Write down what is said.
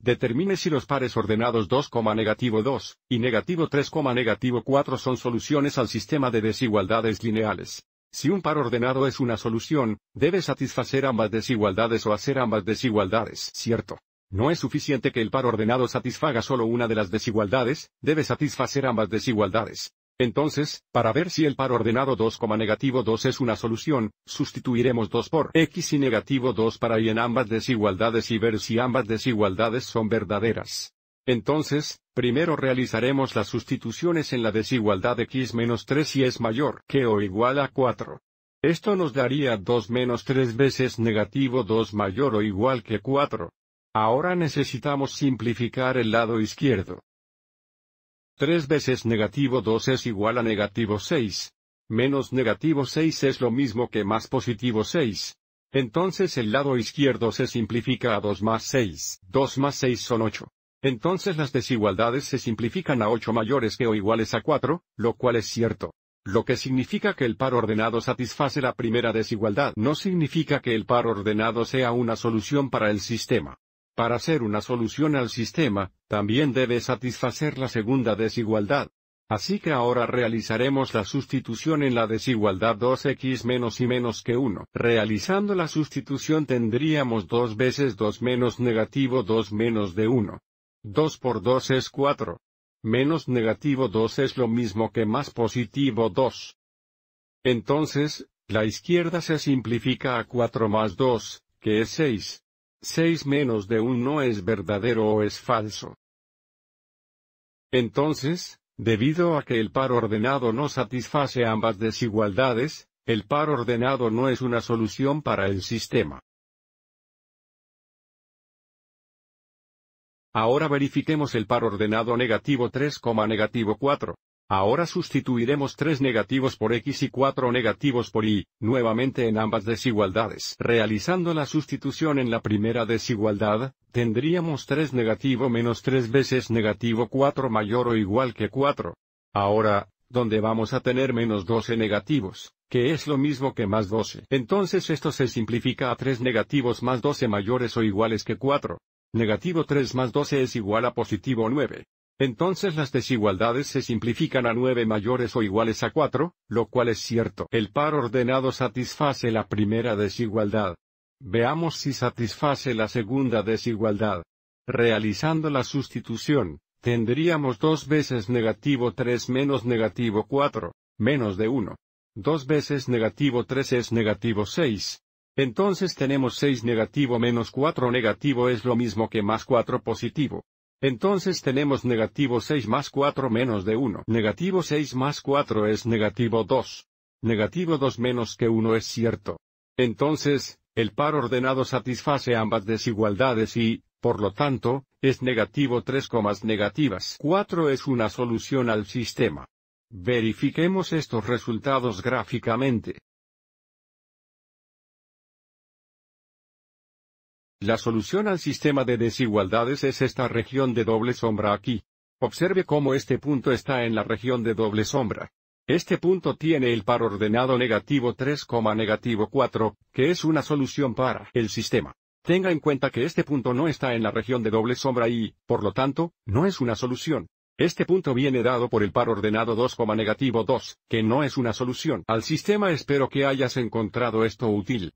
Determine si los pares ordenados 2, negativo 2 y negativo 3, negativo 4 son soluciones al sistema de desigualdades lineales. Si un par ordenado es una solución, debe satisfacer ambas desigualdades o hacer ambas desigualdades, ¿cierto? No es suficiente que el par ordenado satisfaga solo una de las desigualdades, debe satisfacer ambas desigualdades. Entonces, para ver si el par ordenado 2, negativo 2 es una solución, sustituiremos 2 por x y negativo 2 para y en ambas desigualdades y ver si ambas desigualdades son verdaderas. Entonces, primero realizaremos las sustituciones en la desigualdad x menos 3 si es mayor que o igual a 4. Esto nos daría 2 menos 3 veces negativo 2 mayor o igual que 4. Ahora necesitamos simplificar el lado izquierdo. 3 veces negativo 2 es igual a negativo 6. Menos negativo 6 es lo mismo que más positivo 6. Entonces el lado izquierdo se simplifica a 2 más 6. 2 más 6 son 8. Entonces las desigualdades se simplifican a 8 mayores que o iguales a 4, lo cual es cierto. Lo que significa que el par ordenado satisface la primera desigualdad. No significa que el par ordenado sea una solución para el sistema. Para ser una solución al sistema, también debe satisfacer la segunda desigualdad. Así que ahora realizaremos la sustitución en la desigualdad 2x menos y menos que 1. Realizando la sustitución tendríamos 2 veces 2 menos negativo 2 menos de 1. 2 por 2 es 4. Menos negativo 2 es lo mismo que más positivo 2. Entonces, la izquierda se simplifica a 4 más 2, que es 6. 6 menos de 1 es verdadero o es falso. Entonces, debido a que el par ordenado no satisface ambas desigualdades, el par ordenado no es una solución para el sistema. Ahora verifiquemos el par ordenado negativo 3, negativo 4. Ahora sustituiremos 3 negativos por x y 4 negativos por y, nuevamente en ambas desigualdades. Realizando la sustitución en la primera desigualdad, tendríamos 3 negativo menos 3 veces negativo 4 mayor o igual que 4. Ahora, donde vamos a tener menos 12 negativos, que es lo mismo que más 12. Entonces esto se simplifica a 3 negativos más 12 mayores o iguales que 4. Negativo 3 más 12 es igual a positivo 9. Entonces las desigualdades se simplifican a 9 mayores o iguales a 4, lo cual es cierto. El par ordenado satisface la primera desigualdad. Veamos si satisface la segunda desigualdad. Realizando la sustitución, tendríamos 2 veces negativo 3 menos negativo 4, menos de 1. 2 veces negativo 3 es negativo 6. Entonces tenemos 6 negativo menos 4 negativo es lo mismo que más 4 positivo. Entonces tenemos negativo 6 más 4 menos de 1. Negativo 6 más 4 es negativo 2. Negativo 2 menos que 1 es cierto. Entonces, el par ordenado satisface ambas desigualdades y, por lo tanto, es negativo 3 comas negativas. 4 es una solución al sistema. Verifiquemos estos resultados gráficamente. La solución al sistema de desigualdades es esta región de doble sombra aquí. Observe cómo este punto está en la región de doble sombra. Este punto tiene el par ordenado negativo 3, negativo 4, que es una solución para el sistema. Tenga en cuenta que este punto no está en la región de doble sombra y, por lo tanto, no es una solución. Este punto viene dado por el par ordenado 2, negativo 2, que no es una solución al sistema. Espero que hayas encontrado esto útil.